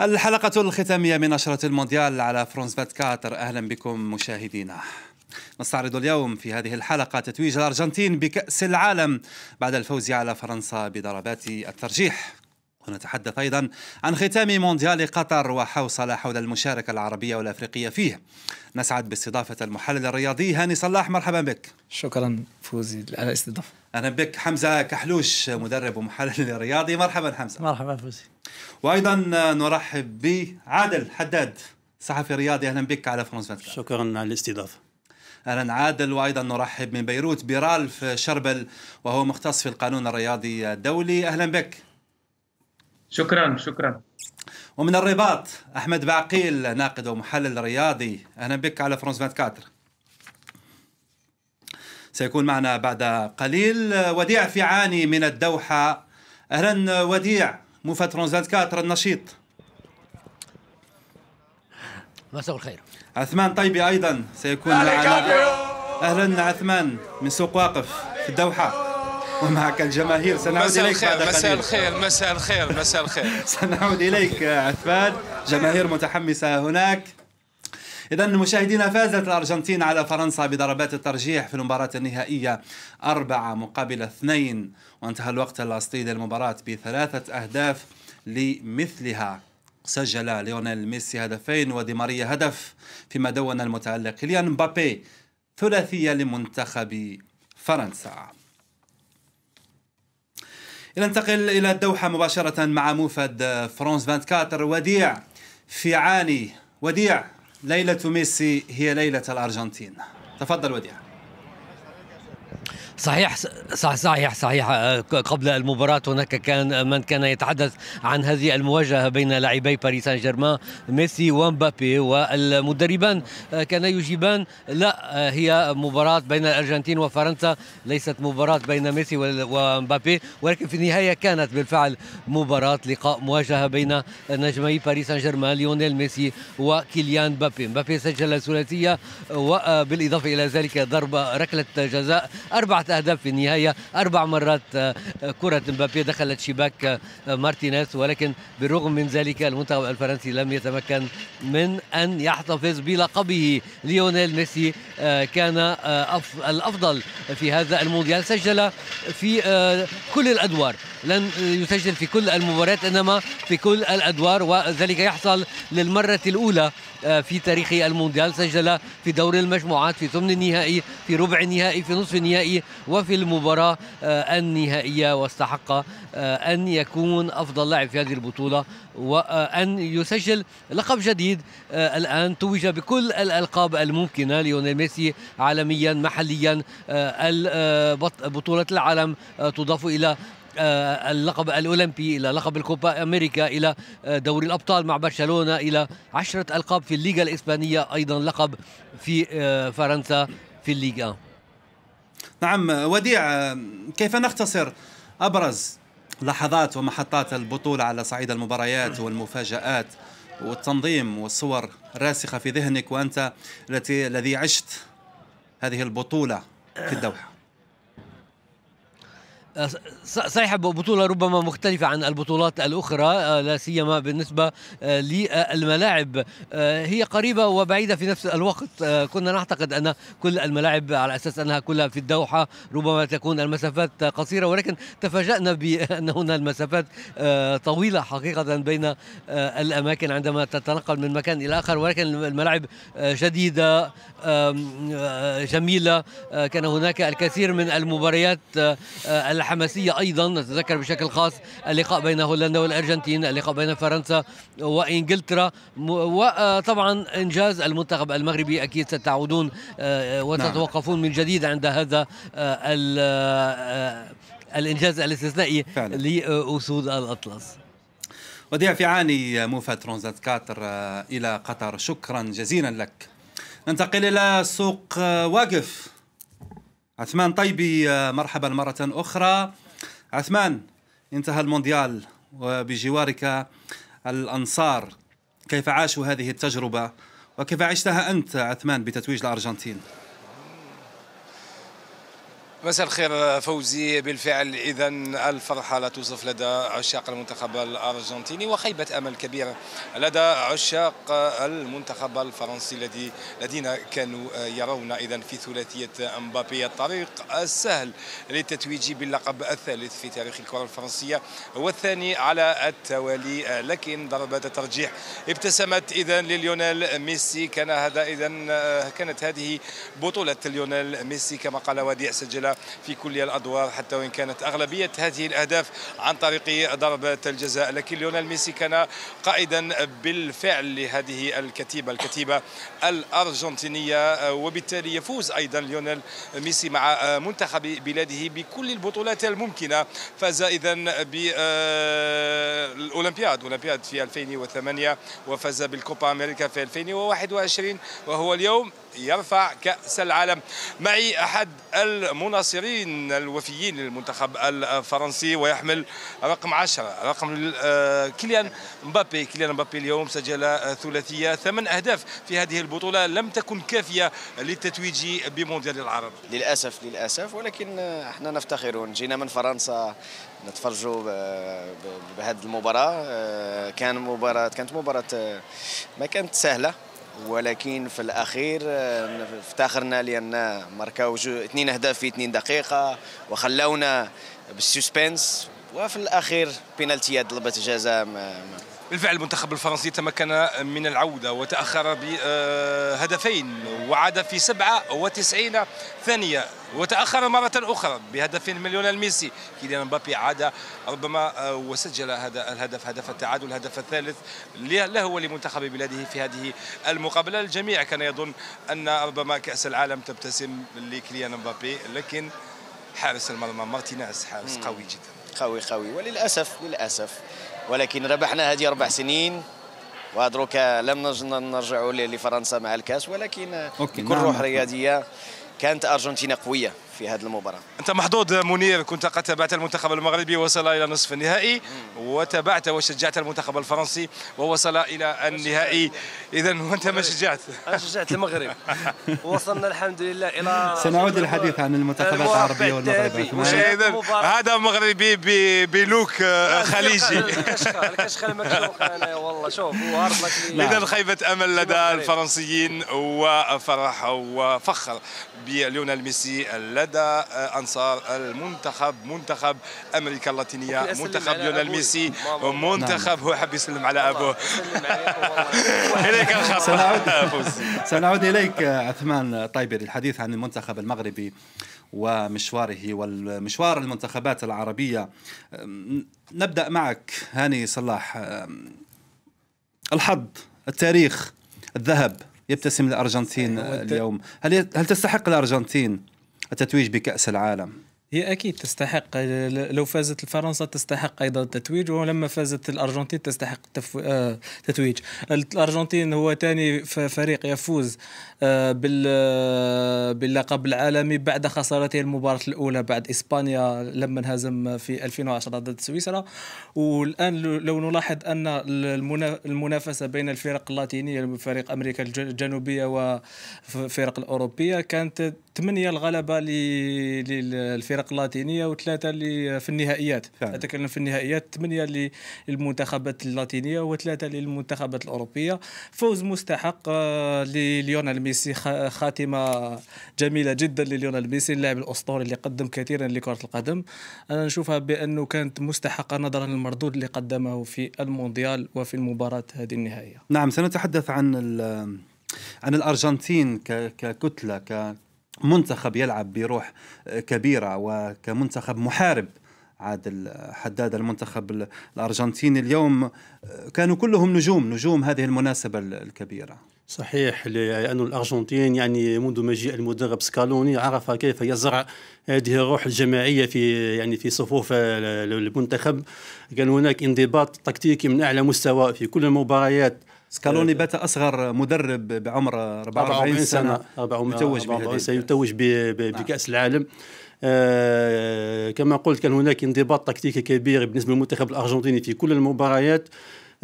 الحلقة الختامية من نشرة المونديال على فرونس 24 أهلا بكم مشاهدينا نستعرض اليوم في هذه الحلقة تتويج الأرجنتين بكأس العالم بعد الفوز على فرنسا بضربات الترجيح ونتحدث أيضا عن ختام مونديال قطر وحوصلة حول المشاركة العربية والأفريقية فيه نسعد باستضافة المحلل الرياضي هاني صلاح مرحبا بك شكرا فوزي على الاستضافة اهلا بك حمزه كحلوش مدرب ومحلل رياضي مرحبا حمزه مرحبا فوزي وايضا نرحب بعادل حداد صحفي رياضي اهلا بك على فرنسا شكرا على الاستضافه اهلا عادل وايضا نرحب من بيروت برالف شربل وهو مختص في القانون الرياضي الدولي اهلا بك شكرا شكرا ومن الرباط احمد بعقيل ناقد ومحلل رياضي اهلا بك على فرنسا 24 سيكون معنا بعد قليل وديع فيعاني من الدوحة أهلا وديع موفا ترونز 24 النشيط مساء الخير عثمان طيبي أيضا سيكون معنا أهلا عثمان من سوق واقف في الدوحة ومعك الجماهير سنعود إليك بعد مساء الخير مساء الخير مساء الخير سنعود إليك عثمان جماهير متحمسة هناك إذا مشاهدينا فازت الأرجنتين على فرنسا بضربات الترجيح في المباراة النهائية أربعة مقابل اثنين وانتهى الوقت الأصلي للمباراة بثلاثة أهداف لمثلها سجل ليونيل ميسي هدفين ودي ماريا هدف فيما دون المتعلق كيليان مبابي ثلاثية لمنتخب فرنسا ننتقل إلى الدوحة مباشرة مع موفد فرانس 24 وديع في عاني وديع ليلة ميسي هي ليلة الأرجنتين تفضل وديع صحيح صح صحيح صحيح آه، قبل المباراة هناك كان من كان يتحدث عن هذه المواجهة بين لاعبي باريس سان جيرمان ميسي ومبابي والمدربان آه، كان يجيبان لا آه، هي مباراة بين الأرجنتين وفرنسا ليست مباراة بين ميسي ومبابي ولكن في النهاية كانت بالفعل مباراة لقاء مواجهة بين نجمي باريس سان جيرمان ليونيل ميسي وكيليان مبابي مبابي سجل ثلاثية وبالإضافة إلى ذلك ضربة ركلة جزاء أربعة ثلاث أهداف في النهاية أربع مرات آه، كرة مبابي دخلت شباك آه، مارتينيز ولكن بالرغم من ذلك المنتخب الفرنسي لم يتمكن من أن يحتفظ بلقبه ليونيل ميسي آه، كان الأفضل في هذا المونديال سجل في كل الأدوار لن يسجل في كل المباريات انما في كل الادوار وذلك يحصل للمره الاولى آه، في تاريخ المونديال سجل في دور المجموعات في ثمن النهائي في ربع النهائي في نصف النهائي وفي المباراه آه، النهائيه واستحق آه، ان يكون افضل لاعب في هذه البطوله وان يسجل لقب جديد الان توج بكل الالقاب الممكنه ليونيل ميسي عالميا محليا بطوله العالم تضاف الى آه، اللقب الاولمبي الى لقب الكوبا امريكا الى آه، دوري الابطال مع برشلونه الى عشرة القاب في الليغا الاسبانيه ايضا لقب في آه، فرنسا في الليغا نعم وديع كيف نختصر ابرز لحظات ومحطات البطوله على صعيد المباريات والمفاجات والتنظيم والصور راسخه في ذهنك وانت التي الذي عشت هذه البطوله في الدوحه صحيح بطولة ربما مختلفة عن البطولات الأخرى آه، لا سيما بالنسبة آه، للملاعب آه، هي قريبة وبعيدة في نفس الوقت كنا نعتقد أن كل الملاعب على أساس أنها كلها في الدوحة ربما تكون المسافات قصيرة ولكن تفاجأنا بأن هنا المسافات طويلة حقيقة بين الأماكن عندما تتنقل من مكان إلى آخر ولكن الملاعب جديدة جميلة كان هناك الكثير من المباريات الحماسية أيضا نتذكر بشكل خاص اللقاء بين هولندا والأرجنتين اللقاء بين فرنسا وإنجلترا وطبعا إنجاز المنتخب المغربي أكيد ستعودون آه، وتتوقفون نعم. من جديد عند هذا آه، آه، الإنجاز الاستثنائي لأسود الأطلس وديع فيعاني موفا ترونزات كاتر إلى قطر شكرا جزيلا لك ننتقل إلى سوق واقف عثمان طيبي مرحبا مرة أخرى عثمان انتهى المونديال وبجوارك الأنصار كيف عاشوا هذه التجربة وكيف عشتها أنت عثمان بتتويج الأرجنتين؟ مساء الخير فوزي بالفعل اذا الفرحه لا توصف لدى عشاق المنتخب الارجنتيني وخيبه امل كبيره لدى عشاق المنتخب الفرنسي الذي الذين كانوا يرون اذا في ثلاثيه امبابي الطريق السهل للتتويج باللقب الثالث في تاريخ الكره الفرنسيه والثاني على التوالي لكن ضربات الترجيح ابتسمت اذا لليونيل ميسي كان هذا اذا كانت هذه بطوله ليونيل ميسي كما قال وديع سجل في كل الأدوار حتى وإن كانت أغلبية هذه الأهداف عن طريق ضربة الجزاء لكن ليونيل ميسي كان قائدا بالفعل لهذه الكتيبة الكتيبة الأرجنتينية وبالتالي يفوز أيضا ليونيل ميسي مع منتخب بلاده بكل البطولات الممكنة فاز إذا بالأولمبياد أولمبياد في 2008 وفاز بالكوبا أمريكا في 2021 وهو اليوم يرفع كأس العالم معي أحد المنافسين العناصرين الوفيين للمنتخب الفرنسي ويحمل رقم 10 رقم آه، كيليان مبابي كيليان مبابي اليوم سجل ثلاثية ثمان أهداف في هذه البطولة لم تكن كافية للتتويج بمونديال العرب للأسف للأسف ولكن احنا نفتخرون جينا من فرنسا نتفرجوا بهذه المباراة آه، كان مباراة كانت مباراة آه، ما كانت سهلة ولكن في الاخير آه، افتخرنا لان ماركاو اثنين اهداف في اثنين دقيقه وخلونا بالسسبنس وفي الاخير بينالتيات ضربه جزاء بالفعل المنتخب الفرنسي تمكن من العودة وتأخر بهدفين وعاد في 97 ثانية وتأخر مرة أخرى بهدف من ليونيل ميسي كيليان مبابي عاد ربما وسجل هذا الهدف هدف التعادل الهدف الثالث له ولمنتخب بلاده في هذه المقابلة الجميع كان يظن أن ربما كأس العالم تبتسم لكيليان مبابي لكن حارس المرمى مارتينيز حارس قوي جدا قوي قوي وللأسف للأسف ولكن ربحنا هذه أربع سنين ودروك لم نرجع لفرنسا مع الكاس ولكن بكل نعم. روح رياضية كانت ارجنتينا قوية في هذه المباراه انت محظوظ منير كنت قد تابعت المنتخب المغربي وصل الى نصف النهائي وتابعت وشجعت المنتخب الفرنسي ووصل الى النهائي اذا وانت ما شجعت انا شجعت المغرب وصلنا الحمد لله الى سنعود للحديث عن المنتخبات العربيه والمغربيه هذا مغربي بلوك آه، خليجي الكشخه مكشوخه انا والله شوف اذا خيبه امل لدى الفرنسيين وفرح وفخر بليونال ميسي الذي لدى انصار المنتخب منتخب امريكا اللاتينيه منتخب ليونيل ميسي منتخب هو حب يسلم على ابوه اليك الخطا سنعود اليك عثمان طيبي للحديث عن المنتخب المغربي ومشواره والمشوار المنتخبات العربيه نبدا معك هاني صلاح الحظ التاريخ الذهب يبتسم الارجنتين أيوة، اليوم هل هل تستحق الارجنتين التتويج بكأس العالم هي اكيد تستحق لو فازت فرنسا تستحق ايضا التتويج ولما فازت الارجنتين تستحق آه... التتويج الارجنتين هو ثاني فريق يفوز آه بال آه، باللقب العالمي بعد خسارته المباراة الاولى بعد اسبانيا لما انهزم في 2010 ضد سويسرا والان لو نلاحظ ان المنافسة بين الفرق اللاتينية فريق امريكا الجنوبية والفرق الاوروبية كانت ثمانية الغلبة للفرق اللاتينية وثلاثة اللي في النهائيات أتكلم في النهائيات ثمانية للمنتخبات اللاتينية وثلاثة للمنتخبات الأوروبية فوز مستحق آه، لليونال ميسي خاتمة جميلة جدا لليونال ميسي اللاعب الأسطوري اللي قدم كثيرا لكرة القدم أنا نشوفها بأنه كانت مستحقة نظرا للمردود اللي قدمه في المونديال وفي المباراة هذه النهائية نعم سنتحدث عن عن الأرجنتين ككتلة ك منتخب يلعب بروح كبيره وكمنتخب محارب عادل حداد المنتخب الارجنتيني اليوم كانوا كلهم نجوم نجوم هذه المناسبه الكبيره صحيح لأن الأرجنتين يعني منذ مجيء المدرب سكالوني عرف كيف يزرع هذه الروح الجماعية في يعني في صفوف المنتخب كان هناك انضباط تكتيكي من أعلى مستوى في كل المباريات سكالوني آه، بات اصغر مدرب بعمر 44 سنه سنه 44 سنه سيتوج نعم. بكاس نعم. العالم آه كما قلت كان هناك انضباط تكتيكي كبير بالنسبه للمنتخب الارجنتيني في كل المباريات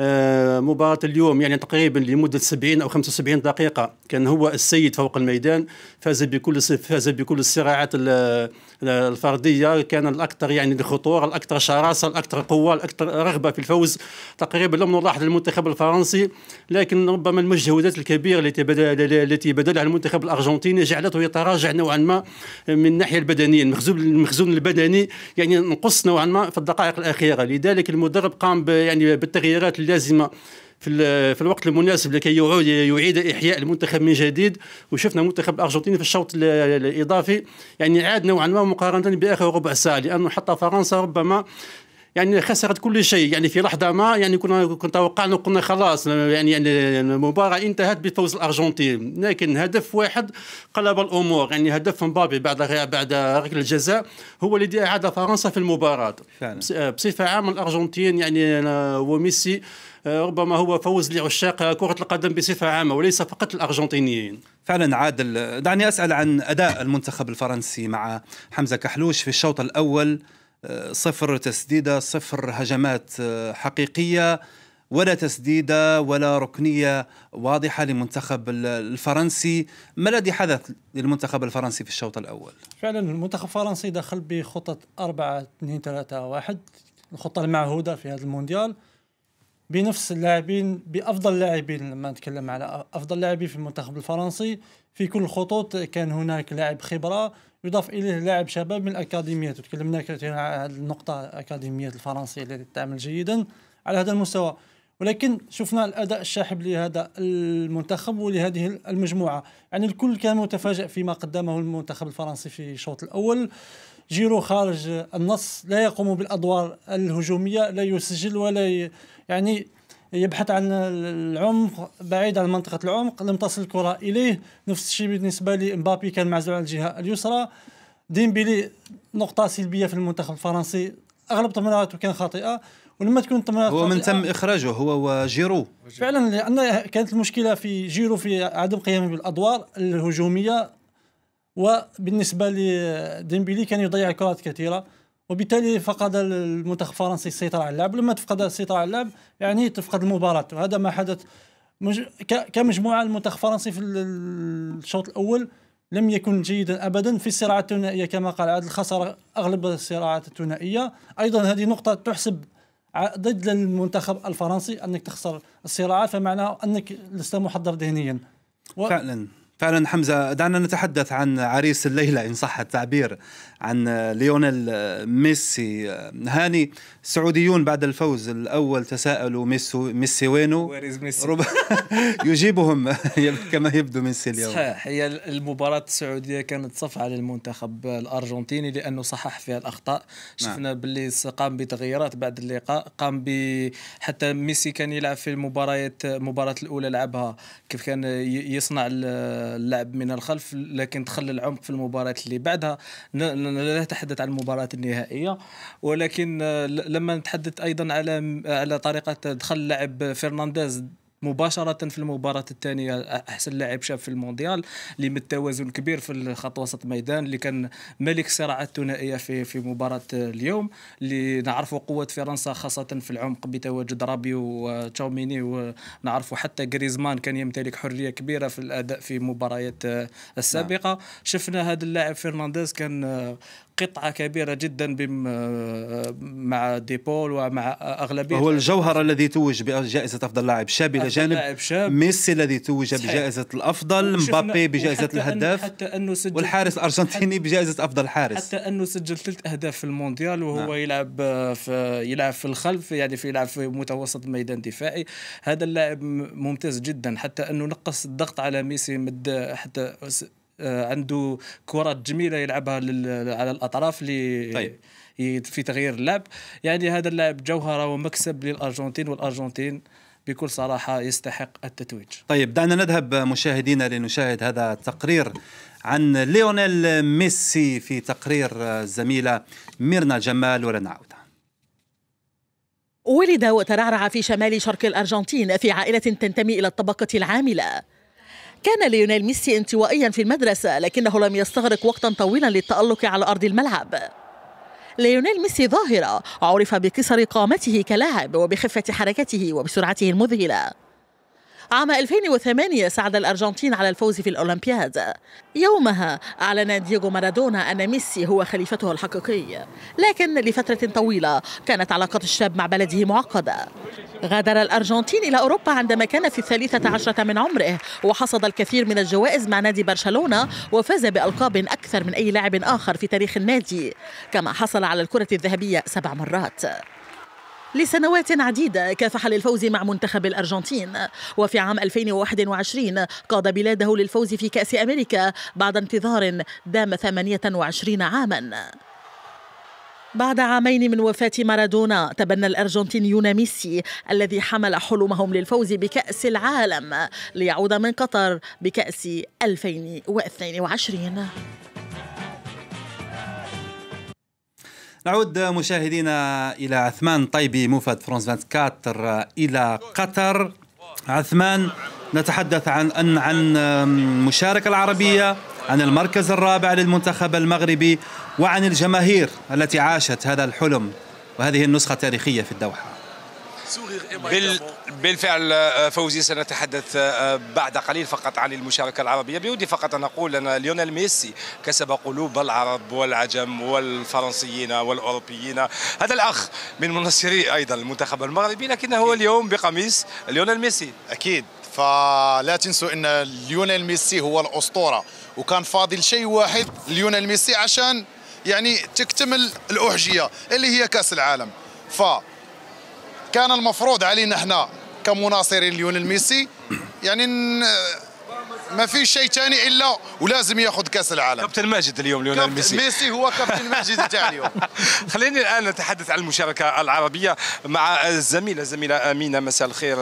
آه، مباراة اليوم يعني تقريبا لمدة 70 أو 75 دقيقة كان هو السيد فوق الميدان فاز بكل فاز بكل الصراعات الفردية كان الأكثر يعني الخطورة الأكثر شراسة الأكثر قوة الأكثر رغبة في الفوز تقريبا لم نلاحظ المنتخب الفرنسي لكن ربما المجهودات الكبيرة التي بدل التي بذلها المنتخب الأرجنتيني جعلته يتراجع نوعا ما من الناحية البدنية المخزون المخزون البدني يعني نقص نوعا ما في الدقائق الأخيرة لذلك المدرب قام يعني بالتغييرات اللازمه في, في الوقت المناسب لكي يعيد احياء المنتخب من جديد وشفنا منتخب الارجنتيني في الشوط الاضافي يعني عاد نوعا ما مقارنه باخر ربع ساعه لانه حتى فرنسا ربما يعني خسرت كل شيء يعني في لحظه ما يعني كنا كنا توقعنا قلنا خلاص يعني يعني المباراه انتهت بفوز الارجنتين لكن هدف واحد قلب الامور يعني هدف مبابي بعد بعد ركله الجزاء هو الذي اعاد فرنسا في المباراه فعلا. بصفه عامه الارجنتين يعني آه، وميسي آه، ربما هو فوز لعشاق كرة القدم بصفة عامة وليس فقط الأرجنتينيين فعلا عادل دعني أسأل عن أداء المنتخب الفرنسي مع حمزة كحلوش في الشوط الأول صفر تسديده صفر هجمات آه، حقيقيه ولا تسديده ولا ركنيه واضحه للمنتخب الفرنسي، ما الذي حدث للمنتخب الفرنسي في الشوط الاول؟ فعلا المنتخب الفرنسي دخل بخطه 4 2 3 1 الخطه المعهوده في هذا المونديال بنفس اللاعبين بافضل اللاعبين لما نتكلم على افضل لاعبين في المنتخب الفرنسي في كل الخطوط كان هناك لاعب خبره يضاف اليه لاعب شباب من الاكاديميات وتكلمنا كثيرا على هذه النقطه الاكاديميات الفرنسيه التي تعمل جيدا على هذا المستوى ولكن شفنا الاداء الشاحب لهذا المنتخب ولهذه المجموعه يعني الكل كان متفاجئ فيما قدمه المنتخب الفرنسي في الشوط الاول جيرو خارج النص لا يقوم بالادوار الهجوميه لا يسجل ولا ي... يعني يبحث عن العمق بعيد عن منطقه العمق لم تصل الكره اليه نفس الشيء بالنسبه لمبابي كان معزول على الجهه اليسرى ديمبيلي نقطه سلبيه في المنتخب الفرنسي اغلب تمريراته كان خاطئه ولما تكون التمريرات هو من تم اخراجه هو وجيرو فعلا لان كانت المشكله في جيرو في عدم قيامه بالادوار الهجوميه وبالنسبه لديمبيلي كان يضيع كرات كثيره وبالتالي فقد المنتخب الفرنسي السيطره على اللعب لما تفقد السيطره على اللعب يعني تفقد المباراه وهذا ما حدث مج... ك... كمجموعه المنتخب الفرنسي في الشوط الاول لم يكن جيدا ابدا في الصراعات الثنائيه كما قال عادل خسر اغلب الصراعات الثنائيه ايضا هذه نقطه تحسب ضد المنتخب الفرنسي انك تخسر الصراعات فمعناه انك لست محضر ذهنيا و... فعلا فعلا حمزه دعنا نتحدث عن عريس الليله ان صح التعبير عن ليونيل ميسي هاني السعوديون بعد الفوز الأول تساءلوا ميسو ميسي وينو ميسي؟ رب... يجيبهم كما يبدو ميسي اليوم صحيح هي المباراة السعودية كانت صفعة للمنتخب الأرجنتيني لأنه صحح فيها الأخطاء نعم. شفنا نعم. باللي قام بتغييرات بعد اللقاء قام ب حتى ميسي كان يلعب في المباريات المباراة الأولى لعبها كيف كان يصنع اللعب من الخلف لكن تخلى العمق في المباراة اللي بعدها ن... اننا لا نتحدث عن المباراه النهائيه ولكن آه، لما نتحدث ايضا على على طريقه دخل لاعب فرنانديز مباشره في المباراه الثانيه احسن لاعب شاب في المونديال اللي من التوازن كبير في خط وسط الميدان اللي كان ملك صراعات الثنائيه في في مباراه اليوم اللي نعرفوا قوه فرنسا خاصه في العمق بتواجد رابيو وتشاوميني ونعرفوا حتى غريزمان كان يمتلك حريه كبيره في الاداء في مباريات السابقه نعم. شفنا هذا اللاعب فرنانديز كان قطعه كبيره جدا آه، مع ديبول ومع اغلبيه هو الجوهر الذي توج بجائزه افضل لاعب شاب الى جانب لاعب شاب ميسي الذي توج بجائزه الافضل مبابي بجائزه الهداف حتى انه سجل والحارس الارجنتيني بجائزه افضل حارس حتى انه سجل ثلاث اهداف في المونديال وهو نعم. يلعب آه، في يلعب في الخلف يعني في يلعب في متوسط الميدان دفاعي هذا اللاعب ممتاز جدا حتى انه نقص الضغط على ميسي مد حتى آه، عنده كرات جميله يلعبها على الاطراف اللي طيب. في تغيير اللعب يعني هذا اللاعب جوهره ومكسب للارجنتين والارجنتين بكل صراحه يستحق التتويج. طيب دعنا نذهب مشاهدينا لنشاهد هذا التقرير عن ليونيل ميسي في تقرير الزميله ميرنا جمال ولنا ولد وترعرع في شمال شرق الارجنتين في عائله تنتمي الى الطبقه العامله. كان ليونيل ميسي انطوائيا في المدرسة لكنه لم يستغرق وقتا طويلا للتألق على أرض الملعب ليونيل ميسي ظاهرة عرف بقصر قامته كلاعب وبخفة حركته وبسرعته المذهلة عام 2008 ساعد الأرجنتين على الفوز في الأولمبياد يومها أعلن دييغو مارادونا أن ميسي هو خليفته الحقيقي لكن لفترة طويلة كانت علاقة الشاب مع بلده معقدة غادر الأرجنتين إلى أوروبا عندما كان في الثالثة عشرة من عمره وحصد الكثير من الجوائز مع نادي برشلونة وفاز بألقاب أكثر من أي لاعب آخر في تاريخ النادي كما حصل على الكرة الذهبية سبع مرات لسنوات عديدة كافح للفوز مع منتخب الأرجنتين وفي عام 2021 قاد بلاده للفوز في كأس أمريكا بعد انتظار دام 28 عاماً بعد عامين من وفاة مارادونا تبنى الأرجنتينيون ميسي الذي حمل حلمهم للفوز بكأس العالم ليعود من قطر بكأس 2022 نعود مشاهدينا إلى عثمان طيبي موفد فرانس 24 إلى قطر عثمان نتحدث عن عن عن المشاركة العربية عن المركز الرابع للمنتخب المغربي وعن الجماهير التي عاشت هذا الحلم وهذه النسخة التاريخية في الدوحة بال بالفعل آه، فوزي سنتحدث آه، بعد قليل فقط عن المشاركة العربية بودي فقط أن أقول أن ليونيل ميسي كسب قلوب العرب والعجم والفرنسيين والأوروبيين هذا الأخ من مناصري أيضا المنتخب المغربي لكنه اليوم بقميص ليونيل ميسي أكيد فلا تنسوا ان ليونيل ميسي هو الاسطوره وكان فاضل شيء واحد ليونيل ميسي عشان يعني تكتمل الاحجيه اللي هي كاس العالم ف كان المفروض علينا احنا كمناصرين ليونيل ميسي يعني ما فيش شيء ثاني الا ولازم ياخذ كاس العالم كابتن ماجد اليوم ليونيل ميسي ميسي هو كابتن ماجد تاع اليوم خليني الان نتحدث عن المشاركه العربيه مع الزميله الزميله امينه مساء الخير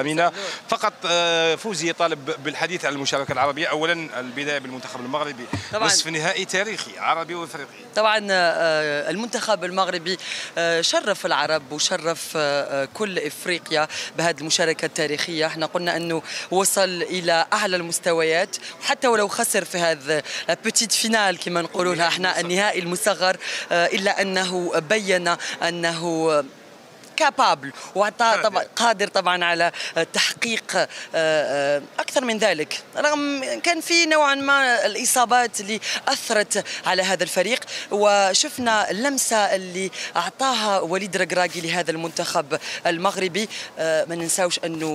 امينه فقط آه، فوزي طالب بالحديث عن المشاركه العربيه اولا البدايه بالمنتخب المغربي نصف نهائي تاريخي عربي وافريقي طبعا آه، المنتخب المغربي آه، شرف العرب وشرف كل افريقيا بهذه المشاركه التاريخيه احنا قلنا انه وصل الى اعلى المستوى المستويات وحتى ولو خسر في هذا بوتيت فينال كما نقولوها احنا النهائي المصغر آه، الا انه بين انه كابابل قادر طبعا على تحقيق آه، آه، اكثر من ذلك رغم كان في نوعا ما الاصابات اللي اثرت على هذا الفريق وشفنا اللمسه اللي اعطاها وليد ركراكي لهذا المنتخب المغربي آه، ما ننساوش انه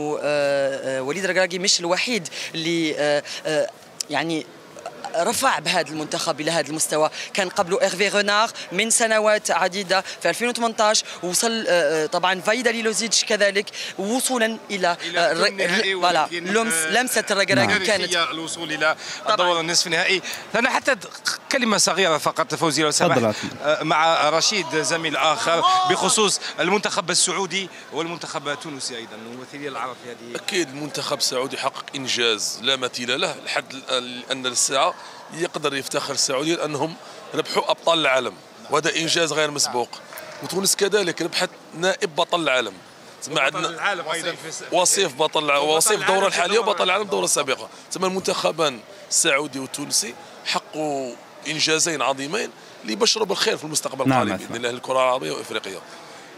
وليد ركراكي مش الوحيد اللي يعني رفع بهذا المنتخب الى هذا المستوى كان قبله ايرفي رونار من سنوات عديده في 2018 وصل آه، آه، طبعا فايدا ليلوزيتش كذلك وصولا الى آه، فوالا لمس لمسه الركراكي نعم. كانت الوصول الى الدور النصف النهائي انا حتى كلمه صغيره فقط فوزي لو سمحت مع رشيد زميل اخر بخصوص المنتخب السعودي والمنتخب التونسي ايضا وممثلي العرب في هذه اكيد المنتخب السعودي حقق انجاز لا مثيل له لحد الان الساعه يقدر يفتخر السعوديين انهم ربحوا ابطال العالم وهذا انجاز غير مسبوق وتونس كذلك ربحت نائب بطل العالم تسمى عندنا العالم ايضا وصيف بطل وصيف الدوره الحاليه وبطل العالم الدوره السابقه تسمى المنتخبان السعودي والتونسي حقوا انجازين عظيمين لبشروا بالخير في المستقبل نعم، القريب نعم باذن الله الكره العربيه وافريقيا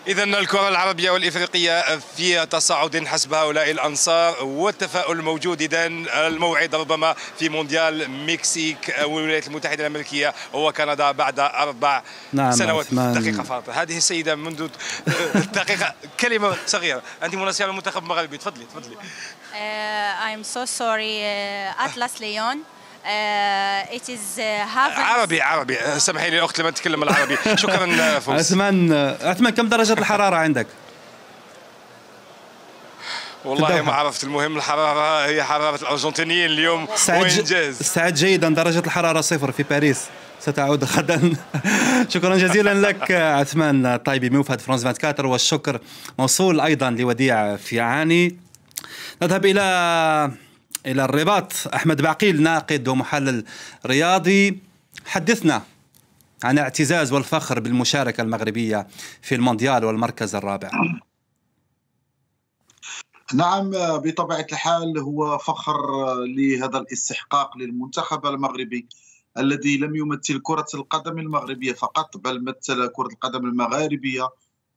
إذا الكرة العربية والإفريقية في تصاعد حسب هؤلاء الأنصار والتفاؤل موجود إذا الموعد ربما في مونديال مكسيك والولايات المتحدة الأمريكية وكندا بعد أربع نعم سنوات عثمان. دقيقة فقط هذه السيدة منذ دقيقة كلمة صغيرة أنت مناصرة المنتخب المغربي تفضلي تفضلي uh, I'm so sorry uh, Atlas Leon آه، it is آه، عربي عربي آه، سامحيني الاخت لما تتكلم العربي شكرا فوز عثمان عثمان كم درجه الحراره عندك والله ما عرفت المهم الحراره هي حراره الارجنتينيين اليوم وانجاز ساعات جيدا درجه الحراره صفر في باريس ستعود غدا شكرا جزيلا لك عثمان طيبي موفد فرانس 24 والشكر موصول ايضا لوديع فيعاني نذهب الى إلى الرباط أحمد بعقيل ناقد ومحلل رياضي حدثنا عن اعتزاز والفخر بالمشاركة المغربية في المونديال والمركز الرابع نعم بطبيعة الحال هو فخر لهذا الاستحقاق للمنتخب المغربي الذي لم يمثل كرة القدم المغربية فقط بل مثل كرة القدم المغاربية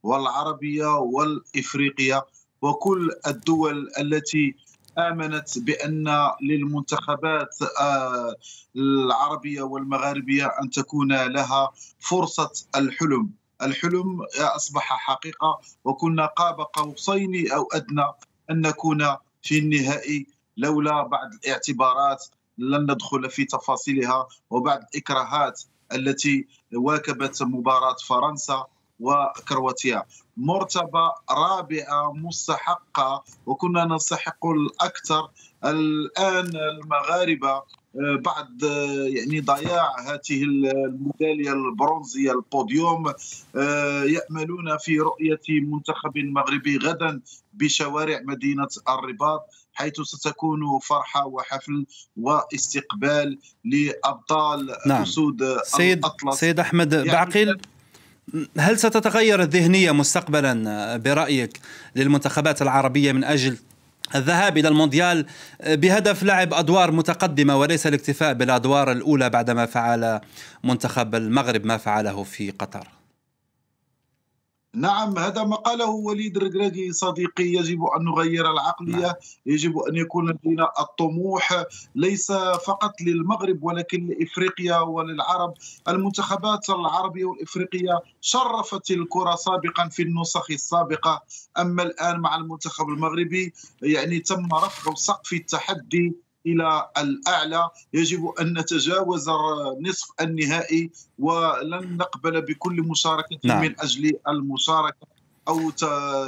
والعربية والإفريقية وكل الدول التي امنت بان للمنتخبات آه، العربيه والمغاربيه ان تكون لها فرصه الحلم الحلم اصبح حقيقه وكنا قاب قوسين او ادنى ان نكون في النهائي لولا بعض الاعتبارات لن ندخل في تفاصيلها وبعض الاكراهات التي واكبت مباراه فرنسا وكرواتيا مرتبة رابعة مستحقة وكنا نستحق الأكثر الآن المغاربة آه، بعد آه، يعني ضياع هذه الميداليه البرونزيه البوديوم آه، ياملون في رؤيه منتخب مغربي غدا بشوارع مدينه الرباط حيث ستكون فرحه وحفل واستقبال لابطال نعم. اسود سيد الاطلس سيد احمد يعني بعقل هل ستتغير الذهنية مستقبلا برأيك للمنتخبات العربية من أجل الذهاب إلى المونديال بهدف لعب أدوار متقدمة وليس الاكتفاء بالأدوار الأولى بعدما فعل منتخب المغرب ما فعله في قطر؟ نعم هذا ما قاله وليد الركراكي صديقي يجب ان نغير العقليه نعم. يجب ان يكون لدينا الطموح ليس فقط للمغرب ولكن لافريقيا وللعرب المنتخبات العربيه والافريقيه شرفت الكره سابقا في النسخ السابقه اما الان مع المنتخب المغربي يعني تم رفع سقف التحدي الى الاعلى يجب ان نتجاوز نصف النهائي ولن نقبل بكل مشاركه نعم. من اجل المشاركه او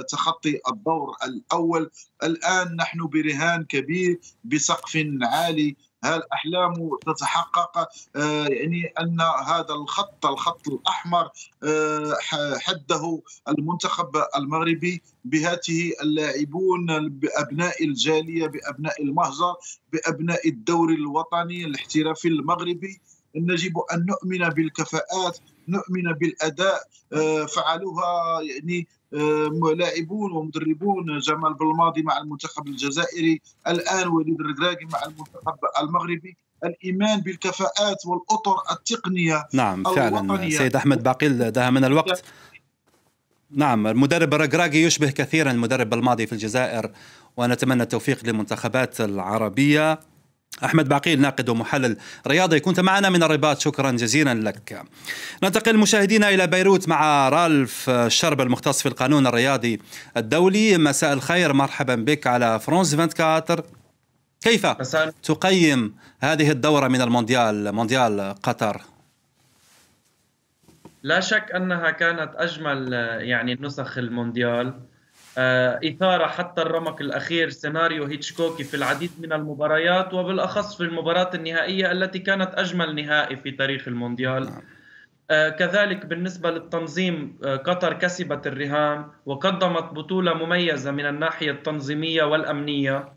تخطي الدور الاول الان نحن برهان كبير بسقف عالي احلامه تتحقق آه، يعني أن هذا الخط الخط الأحمر آه، حده المنتخب المغربي بهاته اللاعبون بأبناء الجالية بأبناء المهجر بأبناء الدوري الوطني الاحترافي المغربي يجب أن نؤمن بالكفاءات نؤمن بالاداء آه، فعلوها يعني آه، لاعبون ومدربون جمال بالماضي مع المنتخب الجزائري الان وليد الركراكي مع المنتخب المغربي الايمان بالكفاءات والاطر التقنيه نعم فعلا سيد احمد باقيل باقي من الوقت نعم المدرب الركراكي يشبه كثيرا المدرب الماضي في الجزائر ونتمنى التوفيق للمنتخبات العربيه أحمد باقيل ناقد ومحلل رياضي كنت معنا من الرباط شكرا جزيلا لك ننتقل مشاهدينا إلى بيروت مع رالف الشرب المختص في القانون الرياضي الدولي مساء الخير مرحبا بك على فرونس 24 كيف تقيم هذه الدورة من المونديال مونديال قطر لا شك أنها كانت أجمل يعني نسخ المونديال آه، إثارة حتى الرمق الأخير سيناريو هيتشكوكي في العديد من المباريات وبالأخص في المباراة النهائية التي كانت أجمل نهائي في تاريخ المونديال نعم. آه، كذلك بالنسبة للتنظيم آه، قطر كسبت الرهان وقدمت بطولة مميزة من الناحية التنظيمية والأمنية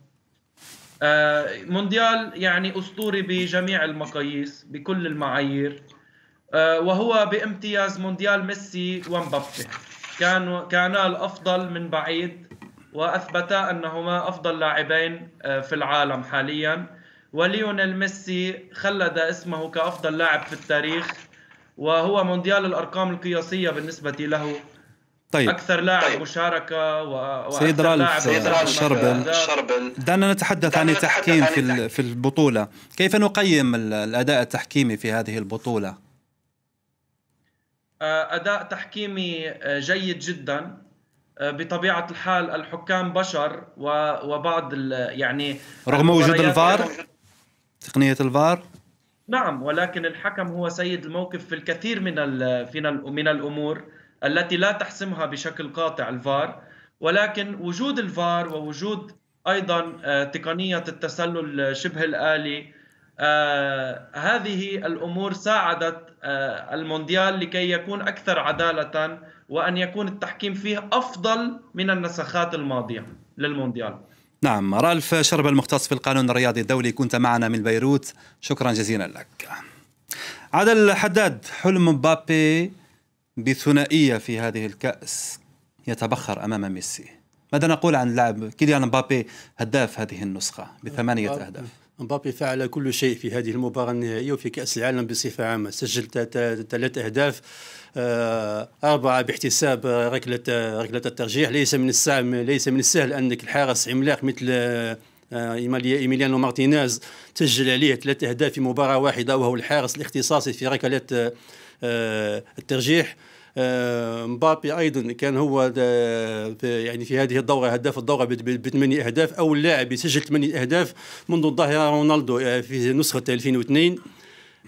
مونديال يعني أسطوري بجميع المقاييس بكل المعايير وهو بامتياز مونديال ميسي ومبابي كان كانا الافضل من بعيد واثبتا انهما افضل لاعبين آه، في العالم حاليا وليونيل ميسي خلد اسمه كافضل لاعب في التاريخ وهو مونديال الارقام القياسيه بالنسبه له طيب اكثر لاعب طيب. مشاركه و... سيد رالف سيد رالف شربل دعنا نتحدث عن التحكيم في في البطوله كيف نقيم الاداء التحكيمي في هذه البطوله آه، اداء تحكيمي آه، جيد جدا آه، بطبيعه الحال الحكام بشر وبعض يعني رغم وجود الفار تقنيه الفار نعم ولكن الحكم هو سيد الموقف في الكثير من من الامور التي لا تحسمها بشكل قاطع الفار ولكن وجود الفار ووجود ايضا تقنيه التسلل شبه الالي آه، هذه الامور ساعدت آه، المونديال لكي يكون اكثر عداله وان يكون التحكيم فيه افضل من النسخات الماضيه للمونديال. نعم رالف شرب المختص في القانون الرياضي الدولي كنت معنا من بيروت شكرا جزيلا لك. عادل الحداد حلم مبابي بثنائيه في هذه الكاس يتبخر امام ميسي. ماذا نقول عن لاعب كيليان مبابي هداف هذه النسخه بثمانيه اهداف؟ مبابي فعل كل شيء في هذه المباراة النهائية وفي كأس العالم بصفة عامة سجل ثلاث أهداف آه، أربعة باحتساب آه، ركلة آه، ركلة الترجيح ليس من السهل ليس من السهل أنك الحارس عملاق مثل ايميليانو مارتينيز تسجل عليه ثلاث أهداف في مباراة واحدة وهو الحارس الاختصاصي في ركله الترجيح آه، مبابي ايضا كان هو يعني في هذه الدوره هداف الدوره بثمانية اهداف اول لاعب يسجل ثمانية اهداف منذ الظاهره رونالدو آه، في نسخه 2002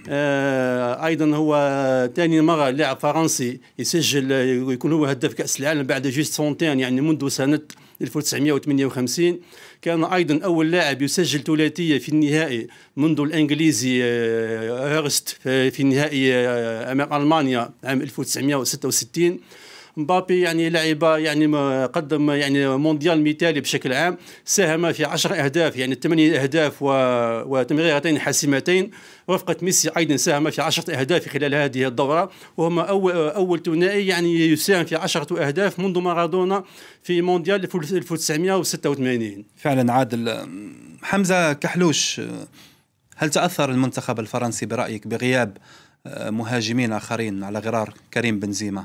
آه، ايضا هو ثاني مره لاعب فرنسي يسجل ويكون هو هداف كاس العالم بعد جيست سونتين يعني منذ سنه 1958 كان ايضا اول لاعب يسجل ثلاثيه في النهائي منذ الانجليزي آه، هيرست آه، في النهائي امام آه، المانيا عام 1966 مبابي يعني لعب يعني قدم يعني مونديال مثالي بشكل عام ساهم في 10 اهداف يعني 8 اهداف وتمريرتين حاسمتين رفقة ميسي أيضا ساهم في 10 أهداف خلال هذه الدورة وهما أول, أول ثنائي يعني يساهم في 10 أهداف منذ مارادونا في مونديال 1986 فعلا عادل حمزة كحلوش هل تأثر المنتخب الفرنسي برأيك بغياب مهاجمين آخرين على غرار كريم بنزيما؟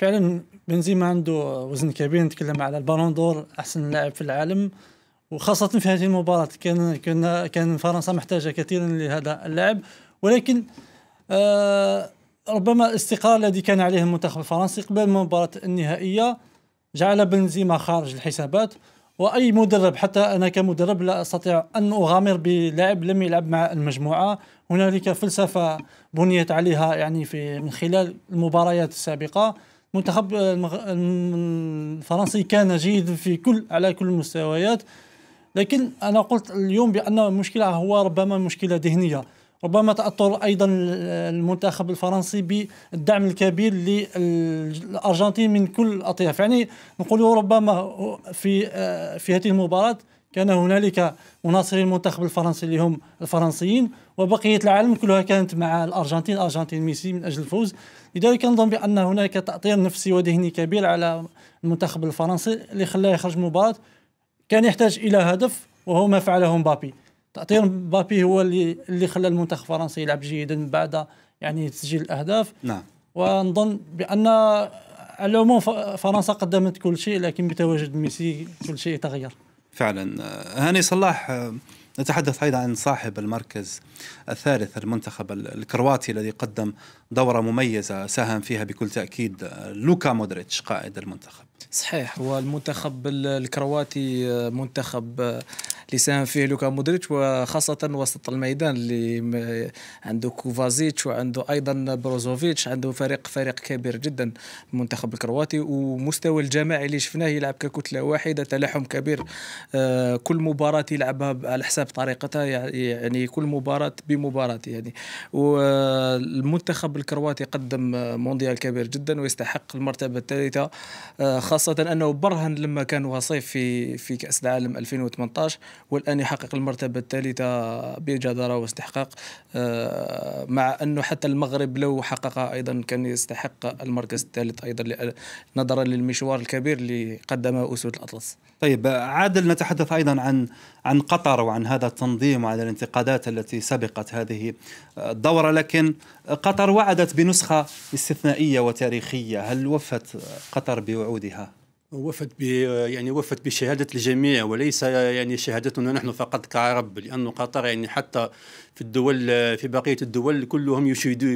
فعلا بنزيما عنده وزن كبير نتكلم على البالون دور احسن لاعب في العالم وخاصة في هذه المباراة كان كان كان فرنسا محتاجة كثيرا لهذا اللاعب ولكن آه ربما الاستقرار الذي كان عليه المنتخب الفرنسي قبل المباراة النهائية جعل بنزيما خارج الحسابات واي مدرب حتى انا كمدرب لا استطيع ان اغامر بلاعب لم يلعب مع المجموعه هنالك فلسفه بنيت عليها يعني في من خلال المباريات السابقه منتخب الفرنسي كان جيد في كل على كل المستويات لكن انا قلت اليوم بان المشكله هو ربما مشكله ذهنيه ربما تاثر ايضا المنتخب الفرنسي بالدعم الكبير للارجنتين من كل الاطياف يعني نقول ربما في آه، في هذه المباراه كان هنالك مناصري المنتخب الفرنسي اللي هم الفرنسيين وبقيه العالم كلها كانت مع الارجنتين الارجنتين ميسي من اجل الفوز لذلك نظن بان هناك تاطير نفسي وذهني كبير على المنتخب الفرنسي اللي خلاه يخرج مباراه كان يحتاج الى هدف وهو ما فعله مبابي تاطير مبابي هو اللي اللي خلى المنتخب الفرنسي يلعب جيدا بعد يعني تسجيل الاهداف نعم ونظن بان على العموم فرنسا قدمت كل شيء لكن بتواجد ميسي كل شيء تغير فعلا هاني صلاح نتحدث ايضا عن صاحب المركز الثالث المنتخب الكرواتي الذي قدم دوره مميزه ساهم فيها بكل تاكيد لوكا مودريتش قائد المنتخب صحيح والمنتخب الكرواتي منتخب اللي ساهم فيه لوكا مودريتش وخاصه وسط الميدان اللي عنده كوفازيتش وعنده ايضا بروزوفيتش عنده فريق فريق كبير جدا المنتخب الكرواتي ومستوى الجماعي اللي شفناه يلعب ككتله واحده تلاحم كبير آه، كل مباراه يلعبها على حساب طريقتها يعني كل مباراه بمباراه يعني والمنتخب الكرواتي قدم مونديال كبير جدا ويستحق المرتبه الثالثه آه، خاصه انه برهن لما كان وصيف في في كاس العالم 2018 والان يحقق المرتبه الثالثه بجداره واستحقاق آه، مع انه حتى المغرب لو حققها ايضا كان يستحق المركز الثالث ايضا نظرا للمشوار الكبير اللي قدمه اسود الاطلس. طيب عادل نتحدث ايضا عن عن قطر وعن هذا التنظيم وعن الانتقادات التي سبقت هذه الدوره لكن قطر وعدت بنسخه استثنائيه وتاريخيه، هل وفت قطر بوعودها؟ وفت ب يعني وفت بشهاده الجميع وليس يعني شهادتنا نحن فقط كعرب لانه قطر يعني حتى في الدول في بقيه الدول كلهم يشيدوا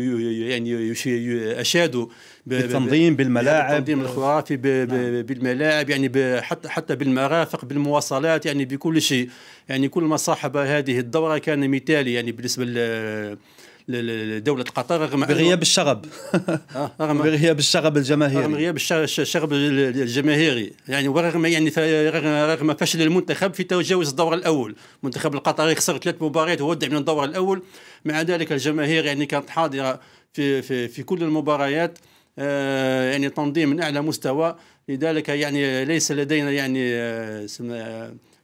يعني يشيدوا اشادوا بالتنظيم بالملاعب بالتنظيم الخرافي نعم. بالملاعب يعني حتى حتى بالمرافق بالمواصلات يعني بكل شيء يعني كل ما صاحب هذه الدوره كان مثالي يعني بالنسبه لدوله قطر رغم بغياب الشغب آه، رغم بغياب الشغب الجماهيري رغم غياب الشغب الجماهيري يعني ورغم يعني رغم فشل المنتخب في تجاوز الدور الاول المنتخب القطري خسر ثلاث مباريات وودع من الدور الاول مع ذلك الجماهير يعني كانت حاضره في في, في كل المباريات آه، يعني تنظيم من اعلى مستوى لذلك يعني ليس لدينا يعني آه،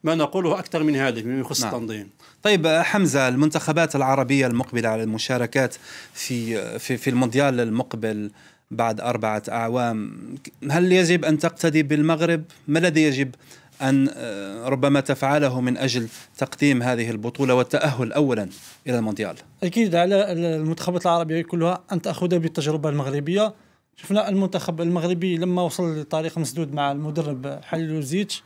ما نقوله أكثر من هذا فيما يخص نعم. التنظيم طيب حمزة المنتخبات العربية المقبلة على المشاركات في في, في المونديال المقبل بعد أربعة أعوام هل يجب أن تقتدي بالمغرب؟ ما الذي يجب أن آه، ربما تفعله من أجل تقديم هذه البطولة والتأهل أولا إلى المونديال أكيد على المنتخبات العربية كلها أن تأخذ بالتجربة المغربية شفنا المنتخب المغربي لما وصل لطريق مسدود مع المدرب حلو زيتش